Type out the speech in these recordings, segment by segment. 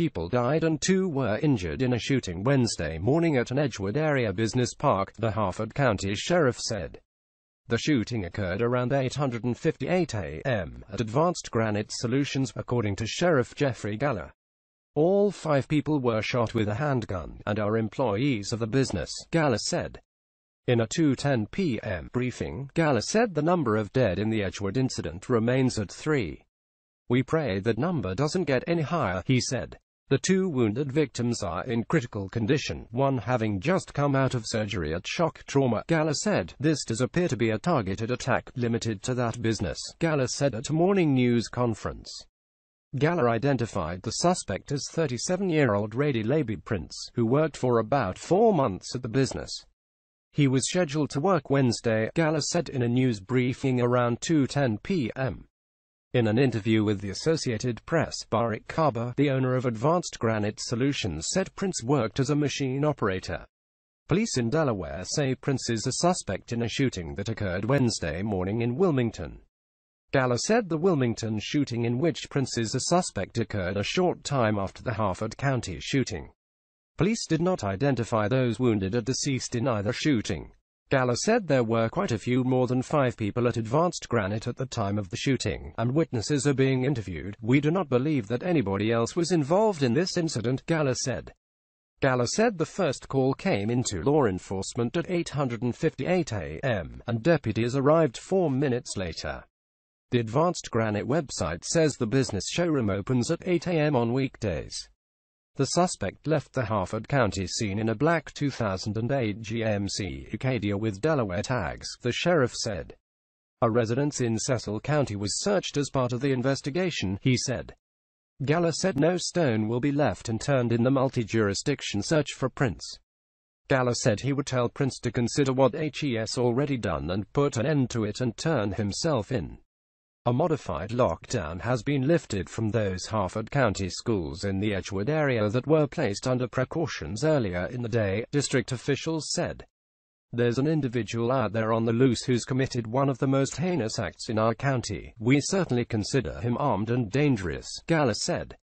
people died and two were injured in a shooting Wednesday morning at an Edgewood area business park, the Harford County Sheriff said. The shooting occurred around 8.58 a.m. at Advanced Granite Solutions, according to Sheriff Jeffrey Galler. All five people were shot with a handgun and are employees of the business, Galler said. In a 2.10 p.m. briefing, Galler said the number of dead in the Edgewood incident remains at three. We pray that number doesn't get any higher, he said. The two wounded victims are in critical condition, one having just come out of surgery at shock trauma. Gala said, this does appear to be a targeted attack, limited to that business, Gala said at a morning news conference. Gala identified the suspect as 37-year-old Rady Laby Prince, who worked for about four months at the business. He was scheduled to work Wednesday, Gala said in a news briefing around 2.10 p.m. In an interview with the Associated Press, Barak Kaba, the owner of Advanced Granite Solutions said Prince worked as a machine operator. Police in Delaware say Prince is a suspect in a shooting that occurred Wednesday morning in Wilmington. Gala said the Wilmington shooting in which Prince is a suspect occurred a short time after the Harford County shooting. Police did not identify those wounded or deceased in either shooting. Gala said there were quite a few more than five people at Advanced Granite at the time of the shooting, and witnesses are being interviewed. We do not believe that anybody else was involved in this incident, Gala said. Gala said the first call came into law enforcement at 8.58 a.m., and deputies arrived four minutes later. The Advanced Granite website says the business showroom opens at 8 a.m. on weekdays. The suspect left the Harford County scene in a black 2008 GMC Acadia with Delaware tags, the sheriff said. A residence in Cecil County was searched as part of the investigation, he said. Geller said no stone will be left and turned in the multi-jurisdiction search for Prince. Geller said he would tell Prince to consider what HES already done and put an end to it and turn himself in. A modified lockdown has been lifted from those Harford County schools in the Edgewood area that were placed under precautions earlier in the day, district officials said. There's an individual out there on the loose who's committed one of the most heinous acts in our county. We certainly consider him armed and dangerous, Gallus said.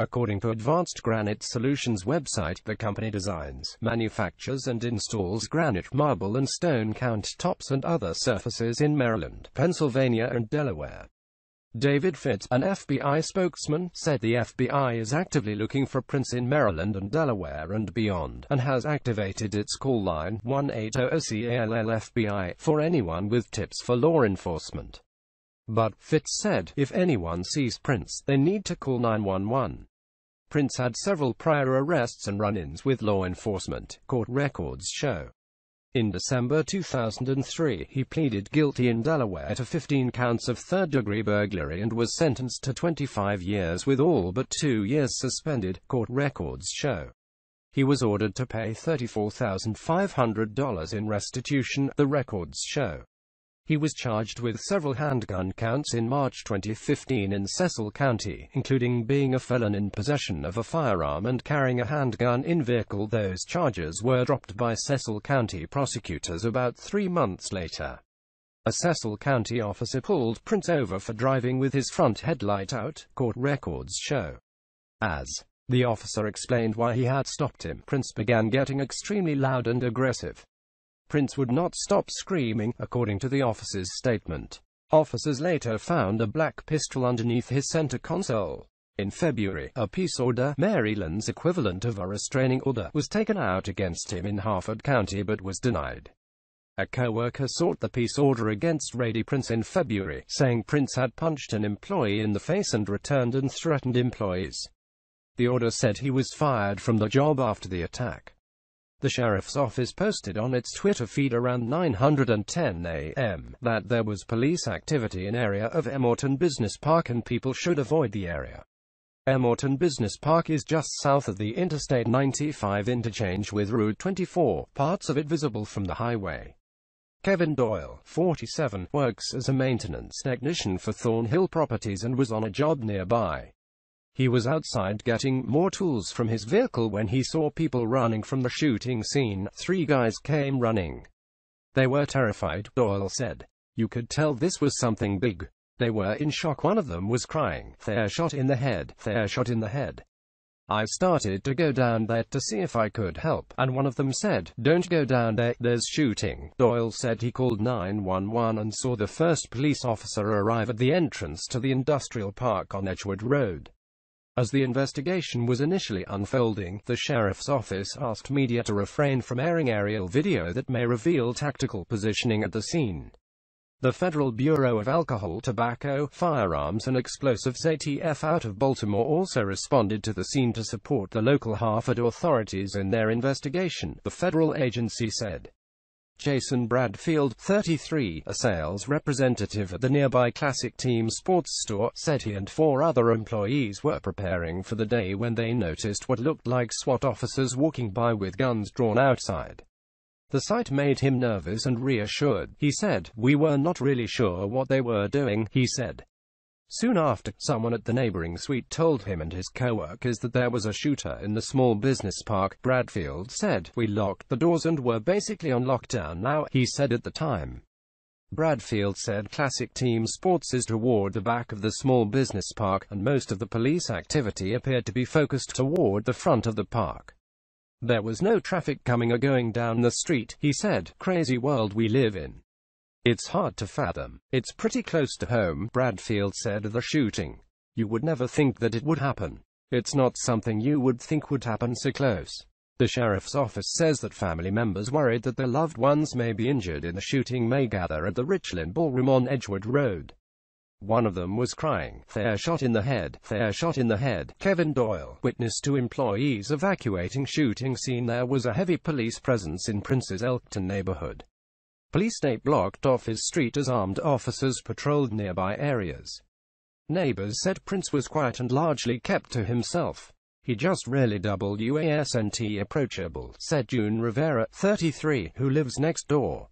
According to Advanced Granite Solutions website, the company designs, manufactures and installs granite, marble and stone countertops and other surfaces in Maryland, Pennsylvania and Delaware. David Fitz, an FBI spokesman, said the FBI is actively looking for prints in Maryland and Delaware and beyond, and has activated its call line 1-800-CALL-FBI for anyone with tips for law enforcement. But, Fitz said, if anyone sees prints, they need to call 911. Prince had several prior arrests and run-ins with law enforcement, court records show. In December 2003, he pleaded guilty in Delaware to 15 counts of third-degree burglary and was sentenced to 25 years with all but two years suspended, court records show. He was ordered to pay $34,500 in restitution, the records show. He was charged with several handgun counts in March 2015 in Cecil County, including being a felon in possession of a firearm and carrying a handgun in vehicle. Those charges were dropped by Cecil County prosecutors about three months later. A Cecil County officer pulled Prince over for driving with his front headlight out, court records show. As the officer explained why he had stopped him, Prince began getting extremely loud and aggressive. Prince would not stop screaming, according to the officer's statement. Officers later found a black pistol underneath his center console. In February, a peace order, Maryland's equivalent of a restraining order, was taken out against him in Harford County but was denied. A co-worker sought the peace order against Rady Prince in February, saying Prince had punched an employee in the face and returned and threatened employees. The order said he was fired from the job after the attack. The sheriff's office posted on its Twitter feed around 910 a.m. that there was police activity in area of Emorton Business Park and people should avoid the area. Emorton Business Park is just south of the Interstate 95 interchange with Route 24, parts of it visible from the highway. Kevin Doyle, 47, works as a maintenance technician for Thornhill Properties and was on a job nearby. He was outside getting more tools from his vehicle when he saw people running from the shooting scene. Three guys came running. They were terrified, Doyle said. You could tell this was something big. They were in shock. One of them was crying, They're shot in the head, they're shot in the head. I started to go down there to see if I could help, and one of them said, Don't go down there, there's shooting. Doyle said he called 911 and saw the first police officer arrive at the entrance to the industrial park on Edgewood Road. As the investigation was initially unfolding, the sheriff's office asked media to refrain from airing aerial video that may reveal tactical positioning at the scene. The Federal Bureau of Alcohol, Tobacco, Firearms and Explosives ATF out of Baltimore also responded to the scene to support the local Harford authorities in their investigation, the federal agency said. Jason Bradfield, 33, a sales representative at the nearby Classic Team sports store, said he and four other employees were preparing for the day when they noticed what looked like SWAT officers walking by with guns drawn outside. The sight made him nervous and reassured, he said. We were not really sure what they were doing, he said. Soon after, someone at the neighboring suite told him and his co-workers that there was a shooter in the small business park. Bradfield said, we locked the doors and were basically on lockdown now, he said at the time. Bradfield said classic team sports is toward the back of the small business park, and most of the police activity appeared to be focused toward the front of the park. There was no traffic coming or going down the street, he said. Crazy world we live in. It's hard to fathom. It's pretty close to home, Bradfield said of the shooting. You would never think that it would happen. It's not something you would think would happen so close. The sheriff's office says that family members worried that their loved ones may be injured in the shooting may gather at the Richland Ballroom on Edgewood Road. One of them was crying, They're shot in the head, they're shot in the head. Kevin Doyle, witness to employees evacuating shooting scene There was a heavy police presence in Prince's Elkton neighborhood. Police state blocked off his street as armed officers patrolled nearby areas. Neighbors said Prince was quiet and largely kept to himself. He just really wasn't approachable, said June Rivera, 33, who lives next door.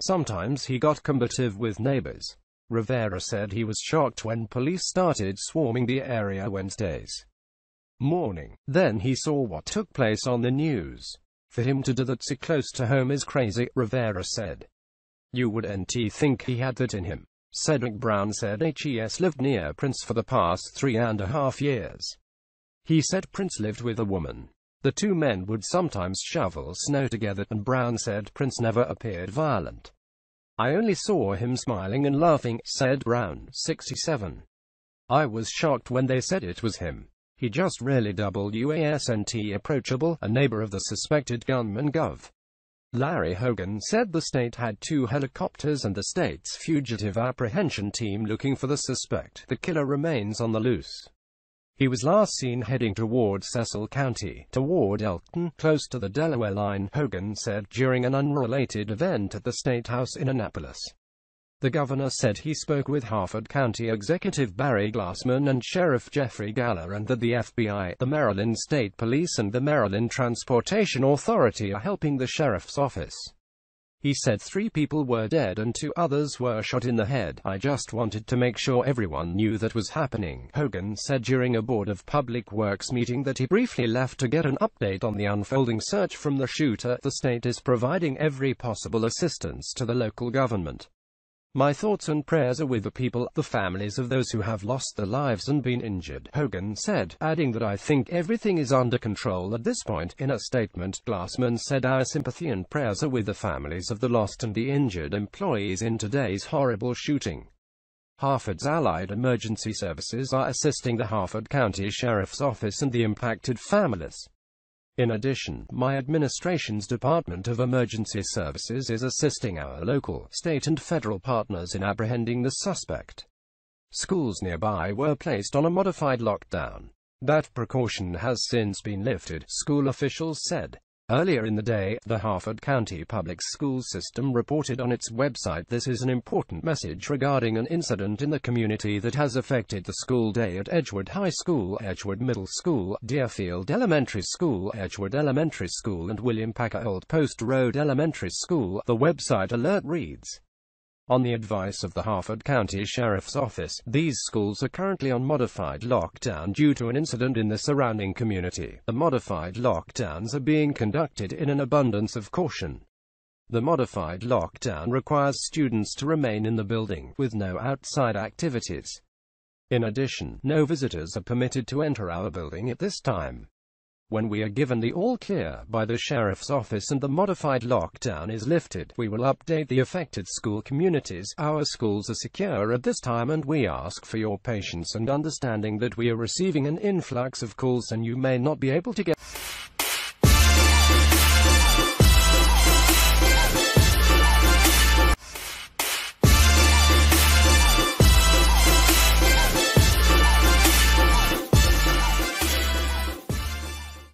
Sometimes he got combative with neighbors. Rivera said he was shocked when police started swarming the area Wednesdays morning. Then he saw what took place on the news. For him to do that so close to home is crazy, Rivera said. You would nt think he had that in him. Cedric Brown said HES lived near Prince for the past three and a half years. He said Prince lived with a woman. The two men would sometimes shovel snow together, and Brown said Prince never appeared violent. I only saw him smiling and laughing, said Brown, 67. I was shocked when they said it was him. He just really was nt approachable, a neighbor of the suspected gunman Gov. Larry Hogan said the state had two helicopters and the state's fugitive apprehension team looking for the suspect. The killer remains on the loose. He was last seen heading toward Cecil County, toward Elkton, close to the Delaware line, Hogan said, during an unrelated event at the State House in Annapolis. The governor said he spoke with Harford County Executive Barry Glassman and Sheriff Jeffrey Galler and that the FBI, the Maryland State Police and the Maryland Transportation Authority are helping the sheriff's office. He said three people were dead and two others were shot in the head. I just wanted to make sure everyone knew that was happening, Hogan said during a Board of Public Works meeting that he briefly left to get an update on the unfolding search from the shooter. The state is providing every possible assistance to the local government. My thoughts and prayers are with the people, the families of those who have lost their lives and been injured, Hogan said, adding that I think everything is under control at this point. In a statement, Glassman said our sympathy and prayers are with the families of the lost and the injured employees in today's horrible shooting. Harford's allied emergency services are assisting the Harford County Sheriff's Office and the impacted families. In addition, my administration's Department of Emergency Services is assisting our local, state and federal partners in apprehending the suspect. Schools nearby were placed on a modified lockdown. That precaution has since been lifted, school officials said. Earlier in the day, the Harford County Public Schools System reported on its website this is an important message regarding an incident in the community that has affected the school day at Edgewood High School, Edgewood Middle School, Deerfield Elementary School, Edgewood Elementary School and William Packer Old Post Road Elementary School. The website alert reads, on the advice of the Harford County Sheriff's Office, these schools are currently on modified lockdown due to an incident in the surrounding community. The modified lockdowns are being conducted in an abundance of caution. The modified lockdown requires students to remain in the building, with no outside activities. In addition, no visitors are permitted to enter our building at this time. When we are given the all clear by the sheriff's office and the modified lockdown is lifted, we will update the affected school communities. Our schools are secure at this time and we ask for your patience and understanding that we are receiving an influx of calls and you may not be able to get